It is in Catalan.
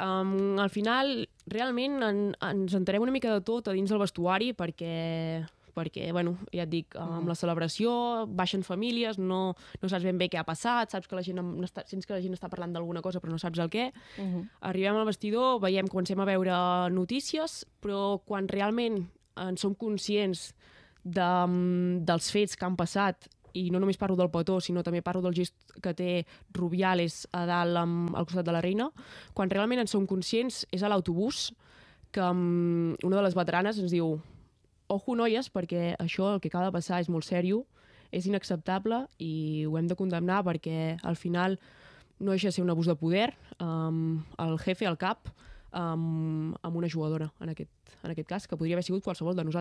um, al final, realment, en, ens entarem una mica de tot a dins del vestuari perquè perquè, bueno, ja et dic, amb mm. la celebració baixen famílies, no, no saps ben bé què ha passat, saps que la gent està, sents que la gent està parlant d'alguna cosa però no saps el què. Uh mm-hmm. -huh. Arribem al vestidor, veiem, comencem a veure notícies, però quan realment en som conscients de, mm, dels fets que han passat i no només parlo del petó, sinó també parlo del gest que té Rubiales a dalt amb, al costat de la reina, quan realment en som conscients és a l'autobús que um, una de les veteranes ens diu ojo noies perquè això el que acaba de passar és molt seriós, és inacceptable i ho hem de condemnar perquè al final no deixa de ser un abús de poder, um, el jefe, al cap, um, amb una jugadora, en aquest, en aquest cas, que podria haver sigut qualsevol de nosaltres.